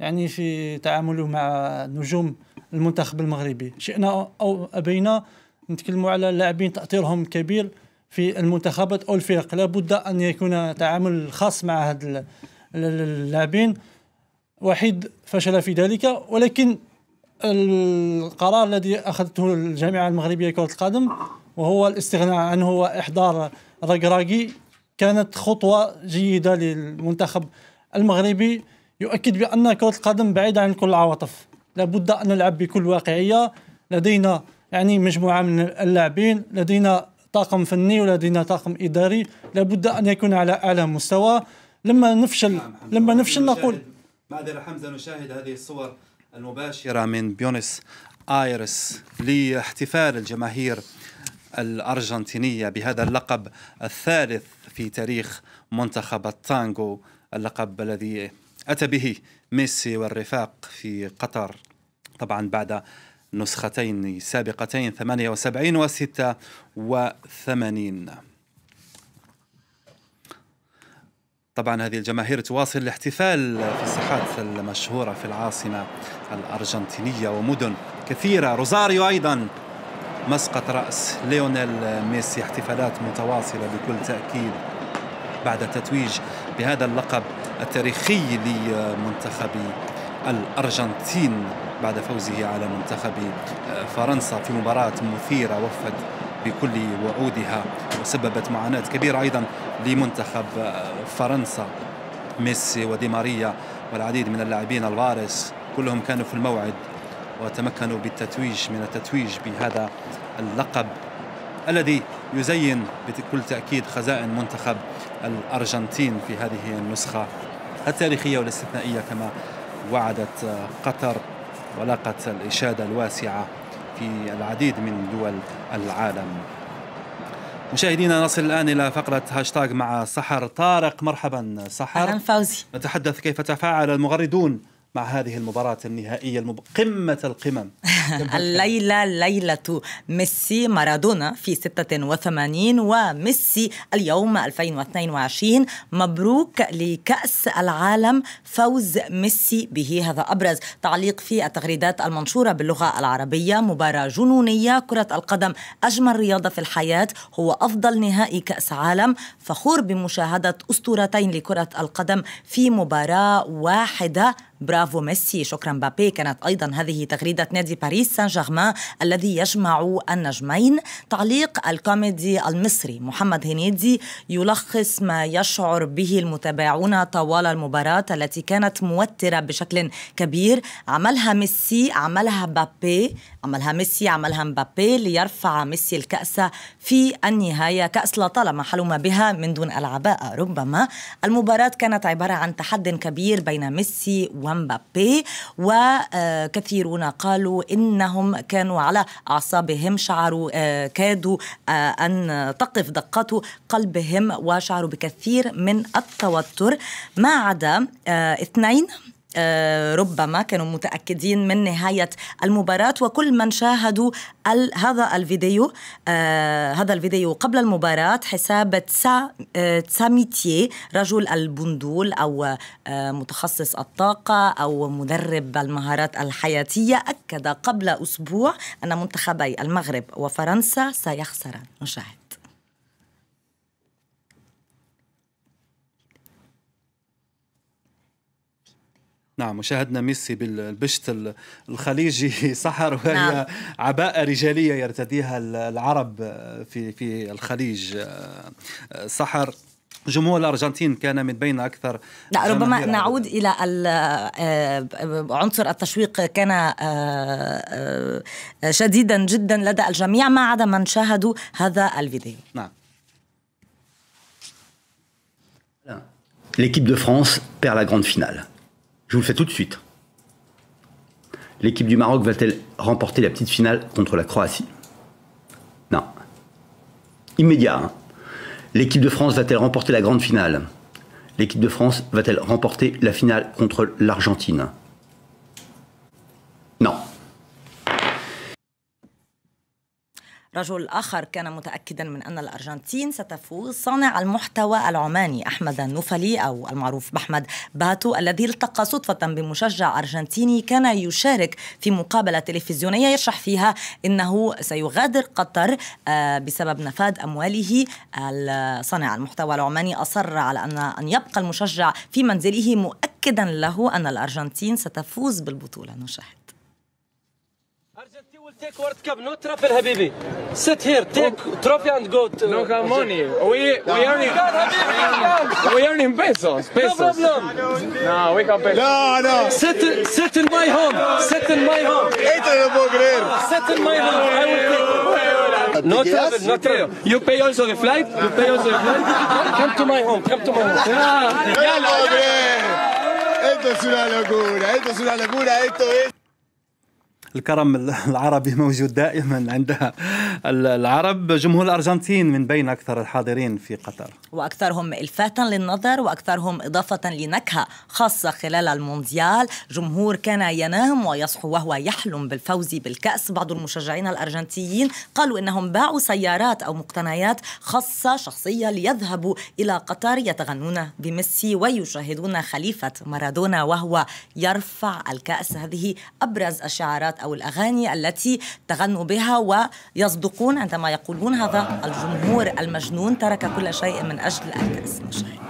يعني في تعامله مع نجوم المنتخب المغربي شئنا أو أبينا نتكلموا على لاعبين تأثيرهم كبير في المنتخبات أو الفرق لابد أن يكون تعامل خاص مع هاد اللاعبين وحيد فشل في ذلك ولكن القرار الذي أخذته الجامعة المغربية لكرة القدم وهو الاستغناء عنه وإحضار رقراقي كانت خطوة جيدة للمنتخب المغربي يؤكد بأن كرة القدم بعيدة عن كل العواطف لابد أن نلعب بكل واقعية لدينا يعني مجموعة من اللاعبين لدينا طاقم فني ولدينا طاقم إداري لابد أن يكون على أعلى مستوى لما نفشل نعم، لما نفشل نقول معذرة حمزة نشاهد هذه الصور المباشرة من بيونس آيرس لاحتفال الجماهير الأرجنتينية بهذا اللقب الثالث في تاريخ منتخب التانغو اللقب الذي أتى به ميسي والرفاق في قطر طبعا بعد نسختين سابقتين 78 و 86 طبعا هذه الجماهير تواصل الاحتفال في الساحات المشهورة في العاصمة الأرجنتينية ومدن كثيرة روزاريو أيضا مسقط رأس ليونيل ميسي احتفالات متواصلة بكل تأكيد بعد التتويج بهذا اللقب التاريخي لمنتخب الأرجنتين بعد فوزه على منتخب آه، فرنسا في مباراة مثيرة وفت بكل وعودها وسببت معاناة كبيرة أيضا لمنتخب آه، فرنسا ميسي ودي ماريا والعديد من اللاعبين الفارس كلهم كانوا في الموعد وتمكنوا بالتتويج من التتويج بهذا اللقب الذي يزين بكل تأكيد خزائن منتخب الأرجنتين في هذه النسخة التاريخية والاستثنائية كما وعدت آه، قطر ولاقت الإشادة الواسعة في العديد من دول العالم مشاهدينا نصل الآن إلى فقرة هاشتاغ مع سحر طارق مرحبا سحر أهلا فوزي نتحدث كيف تفاعل المغردون مع هذه المباراة النهائية المب... قمة القمم الليلة ليلة ميسي مارادونا في 86 وميسي اليوم 2022 مبروك لكأس العالم فوز ميسي به هذا أبرز تعليق في التغريدات المنشورة باللغة العربية مباراة جنونية كرة القدم أجمل رياضة في الحياة هو أفضل نهائي كأس عالم فخور بمشاهدة أسطورتين لكرة القدم في مباراة واحدة برافو ميسي شكرا بابي كانت أيضا هذه تغريدة نادي باريس سان جيرمان الذي يجمع النجمين تعليق الكوميدي المصري محمد هنيدي يلخص ما يشعر به المتابعون طوال المباراة التي كانت موترة بشكل كبير عملها ميسي عملها بابي عملها ميسي عملها مبابي ليرفع ميسي الكأس في النهاية كأس لطالما حلم بها من دون العباءة ربما المباراة كانت عبارة عن تحد كبير بين ميسي و ومبابي وكثيرون قالوا إنهم كانوا على أعصابهم شعروا آه، كادوا آه، أن تقف دقات قلبهم وشعروا بكثير من التوتر ما عدا آه، اثنين آه، ربما كانوا متأكدين من نهاية المباراة وكل من شاهدوا هذا الفيديو آه، هذا الفيديو قبل المباراة حساب آه، تساميتيه رجل البندول أو متخصص الطاقة أو مدرب المهارات الحياتية أكد قبل أسبوع أن منتخبي المغرب وفرنسا سيخسران نشاهد نعم وشاهدنا ميسي بالبشت الخليجي سحر وهي نعم. عباءة رجالية يرتديها العرب في في الخليج سحر جمهور الارجنتين كان من بين اكثر لا ربما نعود الى آه، عنصر التشويق كان آه، آه، شديدا جدا لدى الجميع ما عدا من شاهدوا هذا الفيديو نعم L'équipe de France perd la grande finale. Je vous le fais tout de suite. L'équipe du Maroc va-t-elle remporter la petite finale contre la Croatie Non. Immédiat. Hein. L'équipe de France va-t-elle remporter la grande finale L'équipe de France va-t-elle remporter la finale contre l'Argentine Non. رجل آخر كان متأكدا من أن الأرجنتين ستفوز صانع المحتوى العماني أحمد النفلي أو المعروف بأحمد باتو الذي التقى صدفة بمشجع أرجنتيني كان يشارك في مقابلة تلفزيونية يشرح فيها أنه سيغادر قطر آه، بسبب نفاذ أمواله صانع المحتوى العماني أصر على أن أن يبقى المشجع في منزله مؤكدا له أن الأرجنتين ستفوز بالبطولة نشاهد take World Cup, no travel, Habibi. Sit here, take trophy and go. To, no have money. We we earn in, we earn in pesos. Pesos. No problem. No, we have pesos. No, no. Sit sit in my home. Sit in my home. Esto no puedo creer. Sit in my home. I will take. No travel, no travel. You pay also the flight. You pay also the flight. Come to my home. Come to my home. Yeah. yeah, lo puedo creer. Esto es una locura. Esto es una locura. Esto es. الكرم العربي موجود دائما عند العرب جمهور الأرجنتين من بين أكثر الحاضرين في قطر وأكثرهم إلفاتا للنظر وأكثرهم إضافة لنكهة خاصة خلال المونديال جمهور كان ينام ويصحو وهو يحلم بالفوز بالكأس بعض المشجعين الأرجنتيين قالوا إنهم باعوا سيارات أو مقتنيات خاصة شخصية ليذهبوا إلى قطر يتغنون بميسي ويشاهدون خليفة مارادونا وهو يرفع الكأس هذه أبرز الشعارات أو الأغاني التي تغنوا بها ويصدقون عندما يقولون هذا الجمهور المجنون ترك كل شيء من أجل الكأس مشاهد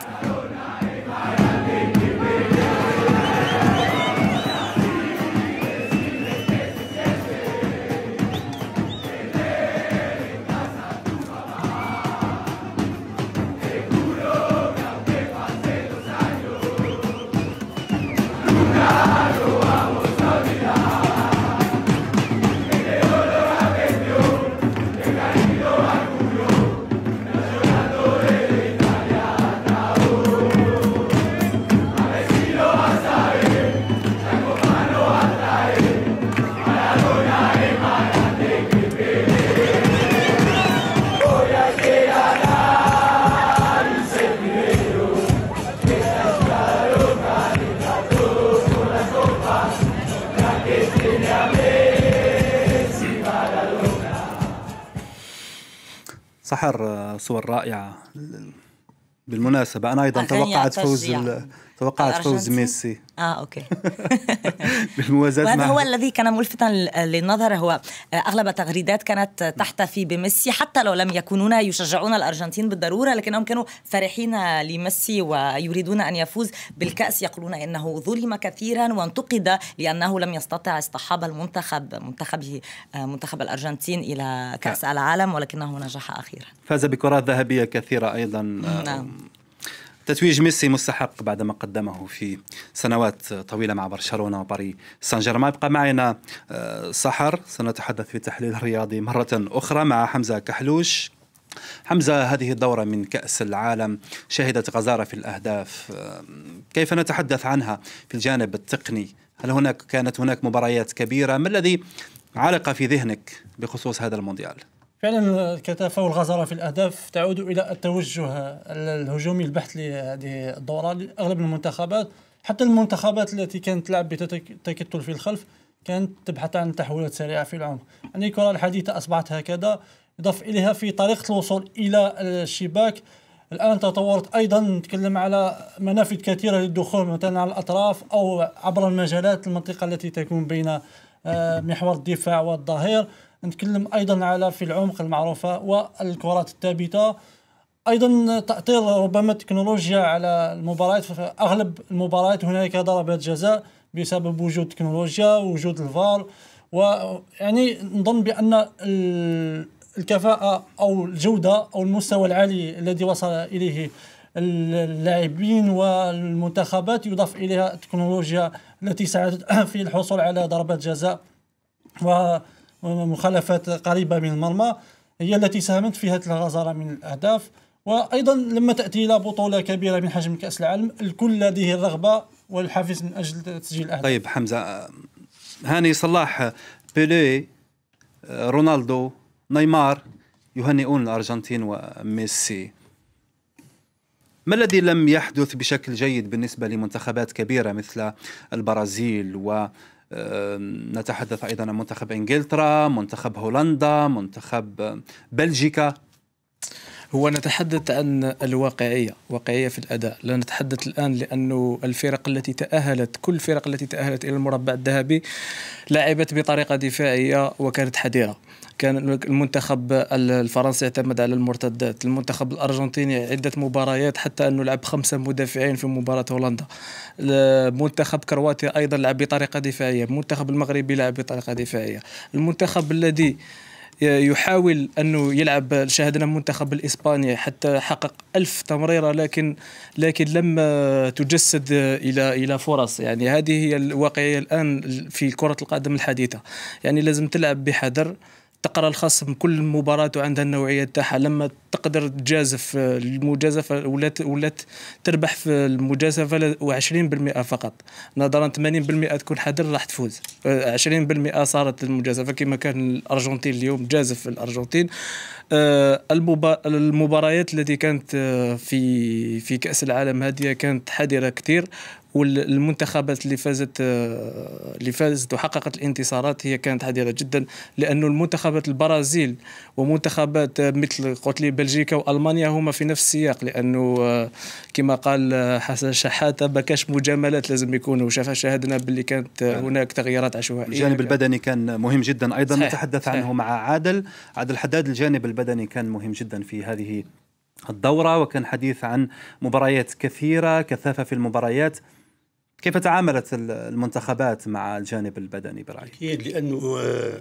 سحر آه، صور رائعه بالمناسبه انا ايضا توقعت فوز توقعت فوز ميسي اه اوكي بالموازاة وهذا هو الذي كان ملفتا للنظر هو آه، اغلب التغريدات كانت آه، تحتفي بميسي حتى لو لم يكونون يشجعون الارجنتين بالضروره لكنهم كانوا فرحين لميسي ويريدون ان يفوز بالكاس يقولون انه ظلم كثيرا وانتقد لانه لم يستطع اصطحاب المنتخب منتخبه آه، منتخب الارجنتين الى كاس نعم. العالم ولكنه نجح اخيرا فاز بكرات ذهبيه كثيره ايضا نعم. تتويج ميسي مستحق بعد ما قدمه في سنوات طويله مع برشلونه وباري سان جيرمان يبقى معنا آه، سحر سنتحدث في التحليل الرياضي مره اخرى مع حمزه كحلوش حمزه هذه الدوره من كاس العالم شهدت غزاره في الاهداف آه، كيف نتحدث عنها في الجانب التقني هل هناك كانت هناك مباريات كبيره ما الذي علق في ذهنك بخصوص هذا المونديال فعلا الكثافة والغزارة في الاهداف تعود الى التوجه الهجومي البحث لهذه الدوره لاغلب المنتخبات حتى المنتخبات التي كانت تلعب بتكتل في الخلف كانت تبحث عن تحولات سريعه في العمق يعني الكره الحديثه اصبحت هكذا يضاف اليها في طريقه الوصول الى الشباك الان تطورت ايضا نتكلم على منافذ كثيره للدخول مثلا على الاطراف او عبر المجالات المنطقه التي تكون بين آه، محور الدفاع والظهير نتكلم أيضا على في العمق المعروفة والكرات الثابتة ايضا تاثير ربما التكنولوجيا على المباريات في اغلب المباريات هنالك ضربات جزاء بسبب وجود التكنولوجيا وجود الفار ويعني نظن بان الكفاءه او الجوده او المستوى العالي الذي وصل اليه اللاعبين والمنتخبات يضاف اليها التكنولوجيا التي ساعدت في الحصول على ضربات جزاء و ومخالفات قريبة من المرمى هي التي ساهمت في هذه الغزارة من الأهداف وأيضا لما تأتي إلى بطولة كبيرة من حجم كأس العالم الكل لديه الرغبة والحافز من أجل تسجيل الأهداف طيب حمزة هاني صلاح بيلي رونالدو نيمار يهنئون الأرجنتين وميسي ما الذي لم يحدث بشكل جيد بالنسبة لمنتخبات كبيرة مثل البرازيل و نتحدث أيضا عن منتخب إنجلترا منتخب هولندا منتخب بلجيكا هو نتحدث عن الواقعية واقعية في الأداء لا نتحدث الآن لأنه الفرق التي تأهلت كل الفرق التي تأهلت إلى المربع الذهبي لعبت بطريقة دفاعية وكانت حذرة كان المنتخب الفرنسي اعتمد على المرتدات المنتخب الارجنتيني عده مباريات حتى انه لعب خمسه مدافعين في مباراه هولندا منتخب كرواتيا ايضا لعب بطريقه دفاعيه المنتخب المغربي لعب بطريقه دفاعيه المنتخب الذي يحاول انه يلعب شاهدنا المنتخب الاسباني حتى حقق ألف تمريره لكن لكن لم تجسد الى الى فرص يعني هذه هي الواقعيه الان في كره القدم الحديثه يعني لازم تلعب بحذر تقرا الخصم كل مباراه وعندها النوعيه تاعها لما تقدر تجازف المجازفه ولات ولات تربح في المجازفه و20% فقط نظرا 80% تكون حاضر راح تفوز 20% آه، صارت المجازفه كما كان الارجنتين اليوم جازف الارجنتين آه، المباريات التي كانت آه، في في كاس العالم هذه كانت حاضره كثير والمنتخبات اللي فازت آه، اللي فازت وحققت الانتصارات هي كانت حذره جدا لانه المنتخبات البرازيل ومنتخبات مثل قلت لي بلجيكا والمانيا هما في نفس السياق لانه آه، كما قال آه، حسن شحاته ما كاش مجاملات لازم يكونوا وشاف شاهدنا باللي كانت هناك تغييرات عشوائيه الجانب البدني كان مهم جدا ايضا صحيح. نتحدث صحيح. عنه مع عادل عادل حداد الجانب البدني كان مهم جدا في هذه الدورة وكان حديث عن مباريات كثيرة كثافة في المباريات كيف تعاملت المنتخبات مع الجانب البدني برايك؟ اكيد لانه آه،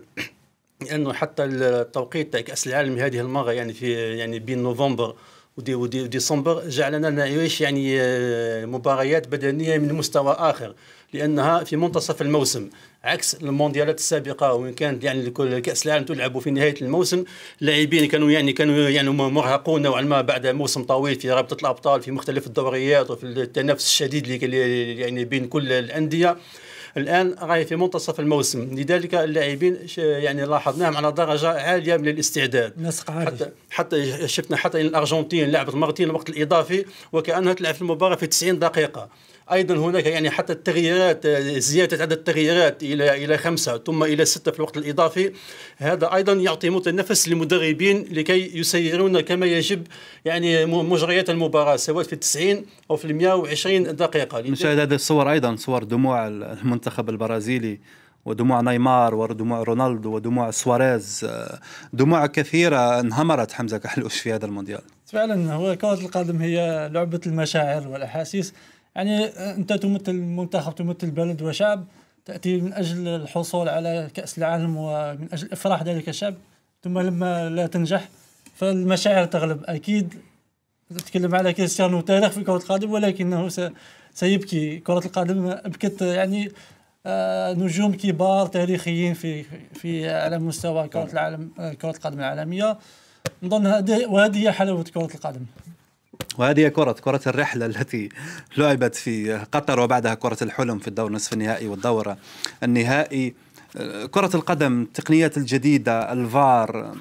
لانه حتى التوقيت كاس العالم هذه المره يعني في يعني بين نوفمبر ودي ودي ديسمبر جعلنا نعيش يعني آه، مباريات بدنيه من مستوى اخر لانها في منتصف الموسم عكس المونديالات السابقه وان كانت يعني كل كاس العالم تلعب في نهايه الموسم اللاعبين كانوا يعني كانوا يعني مرهقون نوعا ما بعد موسم طويل في رابطه الابطال في مختلف الدوريات وفي التنافس الشديد اللي يعني بين كل الانديه الان راهي في منتصف الموسم لذلك اللاعبين يعني لاحظناهم على درجه عاليه من الاستعداد نسق عالي حتى, حتى شفنا حتى الارجنتين لعبت مرتين الوقت الاضافي وكانها تلعب في المباراه في 90 دقيقه ايضا هناك يعني حتى التغييرات زياده عدد التغييرات الى الى خمسه ثم الى سته في الوقت الاضافي هذا ايضا يعطي متنفس للمدربين لكي يسيرون كما يجب يعني مجريات المباراه سواء في 90 او في 120 دقيقه نشاهد هذه الصور ايضا صور دموع المنتخب البرازيلي ودموع نيمار ودموع رونالدو ودموع سواريز آه، دموع كثيرة انهمرت حمزة كحلوش في هذا المونديال فعلا هو كرة القدم هي لعبة المشاعر والأحاسيس يعني انت تمثل المنتخب تمثل بلد وشعب تاتي من اجل الحصول على كاس العالم ومن اجل افراح ذلك الشعب ثم لما لا تنجح فالمشاعر تغلب اكيد نتكلم على كريستيانو تاريخ في كره القدم ولكنه سيبكي كره القدم ابكت يعني آه، نجوم كبار تاريخيين في في على مستوى كره العالم آه، كره القدم العالميه نظن هذه وهذه هي حلاوه كره القدم وهذه كرة كرة الرحلة التي لعبت في قطر وبعدها كرة الحلم في الدور نصف النهائي والدورة النهائي آه، كرة القدم التقنيات الجديدة الفار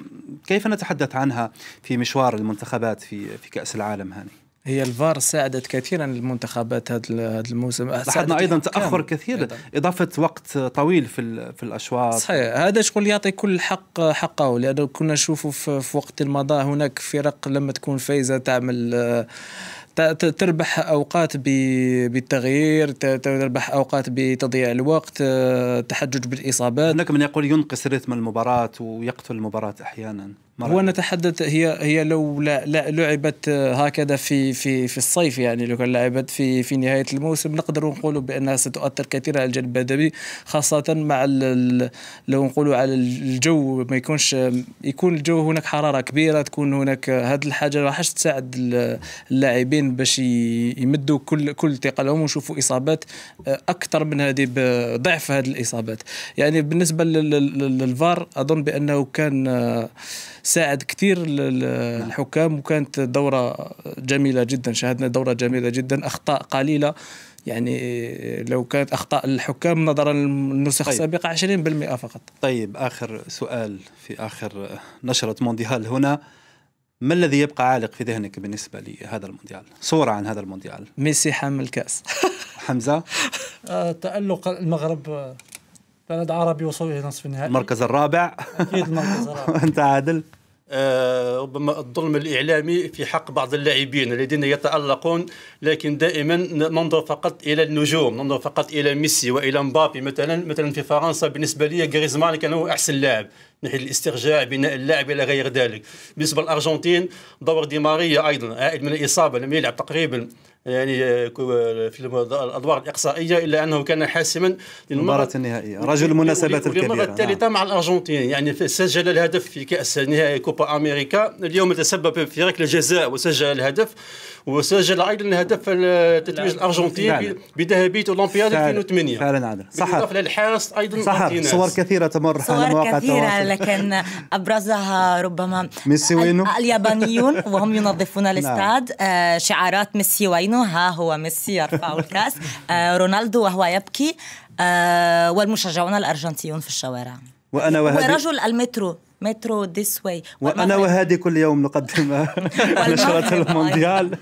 كيف نتحدث عنها في مشوار المنتخبات في في كأس العالم هاني؟ هي الفار ساعدت كثيرا المنتخبات هذا الموسم لاحظنا ايضا تاخر كثير أيضاً. اضافه وقت طويل في في الاشواط صحيح هذا شغل يعطي كل حق حقه لانه كنا نشوفوا في وقت المضى هناك فرق لما تكون فايزه تعمل تربح اوقات بالتغيير تربح اوقات بتضييع الوقت تحجج بالاصابات هناك من يقول ينقص رتم المباراه ويقتل المباراه احيانا هو نتحدث هي هي لو لا, لا لعبت هكذا في في في الصيف يعني لو كان لعبت في في نهايه الموسم نقدر نقول بانها ستؤثر كثيرا على الجانب الادبي خاصه مع لو نقولوا على الجو ما يكونش يكون الجو هناك حراره كبيره تكون هناك هذه الحاجه راحش تساعد اللاعبين باش يمدوا كل كل ثقه لهم ونشوفوا اصابات آه، اكثر من هذه بضعف هذه الاصابات يعني بالنسبه للفار اظن بانه كان آه، ساعد كثير نعم. الحكام وكانت دوره جميله جدا شاهدنا دوره جميله جدا اخطاء قليله يعني لو كانت اخطاء الحكام نظرا للنسخ طيب. السابقه 20% فقط. طيب اخر سؤال في اخر نشره مونديال هنا ما الذي يبقى عالق في ذهنك بالنسبه لهذا المونديال؟ صوره عن هذا المونديال. ميسي حامل الكاس. حمزه آه، تالق المغرب بلد عربي وصوله نصف النهائي. المركز الرابع. اكيد المركز الرابع. انت عادل؟ آه، ربما الظلم الإعلامي في حق بعض اللاعبين الذين يتألقون لكن دائما ننظر فقط إلى النجوم ننظر فقط إلى ميسي وإلى مبابي مثلا مثلا في فرنسا بالنسبة لي غريزمان كان هو أحسن لاعب من ناحيه الاسترجاع بناء اللاعب الى غير ذلك بالنسبه للارجنتين دور دي ماريا ايضا عائد من الاصابه لم يلعب تقريبا يعني في الادوار الاقصائيه الا انه كان حاسما للمباراه النهائيه رجل المناسبات الكبيره للمره الثالثه نعم. مع الارجنتين يعني سجل الهدف في كاس نهائي كوبا امريكا اليوم تسبب في ركله جزاء وسجل الهدف وسجل ايضا الهدف تتويج الارجنتين بذهبيه اولمبياد 2008 فعلا عادل صح بالاضافه للحارس ايضا صح صور كثيره تمر على مواقع التواصل ولكن أبرزها ربما ميسي وينو اليابانيون وهم ينظفون نعم. الاستاد نعم. شعارات ميسي وينو ها هو ميسي يرفع الكأس آه، رونالدو وهو يبكي آه، والمشجعون الأرجنتيون في الشوارع وأنا ورجل المترو مترو ذس واي وانا وهادي كل يوم نقدم نشرة المونديال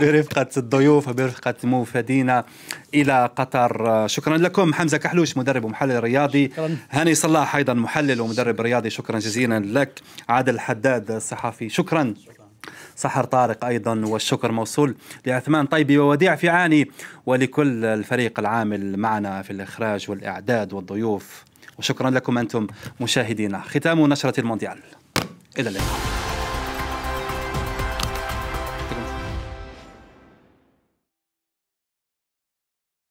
برفقة الضيوف وبرفقة موفدينا الى قطر شكرا لكم حمزه كحلوش مدرب ومحلل رياضي هاني صلاح ايضا محلل ومدرب رياضي شكرا جزيلا لك عادل حداد الصحفي شكرا, شكرا. سحر طارق ايضا والشكر موصول لعثمان طيبي ووديع فيعاني ولكل الفريق العامل معنا في الاخراج والاعداد والضيوف وشكرا لكم أنتم مشاهدينا ختام نشرة المونديال إلى اللقاء